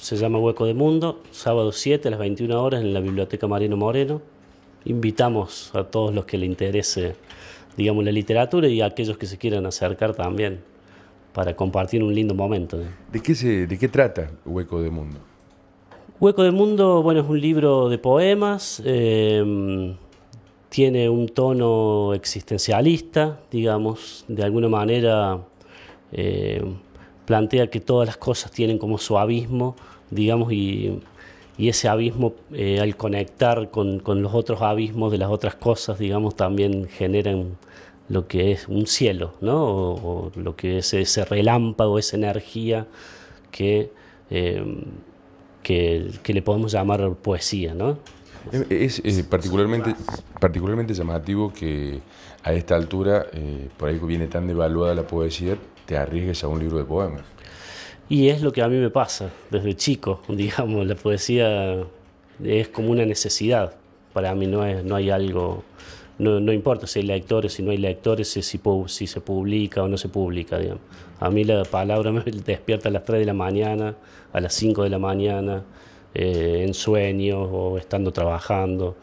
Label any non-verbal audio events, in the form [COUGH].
se llama Hueco de Mundo, sábado 7 a las 21 horas en la Biblioteca Marino Moreno. Invitamos a todos los que le interese, digamos, la literatura y a aquellos que se quieran acercar también para compartir un lindo momento. ¿De qué, de qué trata Hueco de Mundo? Hueco de Mundo, bueno, es un libro de poemas, eh, tiene un tono existencialista, digamos, de alguna manera... Eh, plantea que todas las cosas tienen como su abismo, digamos, y, ese abismo eh, al conectar con, los otros abismos de las otras cosas, digamos, también generan lo que es un cielo, ¿no? O, lo que es ese relámpago, esa energía que, eh, que le podemos llamar poesía, ¿no? Es, eh, particularmente, particularmente llamativo que a esta altura, eh, por ahí que viene tan devaluada la poesía, te arriesgues a un libro de poemas. Y es lo que a mí me pasa desde chico, [LAUGHS] digamos, la poesía es como una necesidad. Para mí no, es, no hay algo, no, no importa si hay lectores, si no hay lectores, si, si, si se publica o no se publica, digamos. A mí la palabra me [LAUGHS] despierta a las 3 de la mañana, a las 5 de la mañana, eh, en sueños o estando trabajando.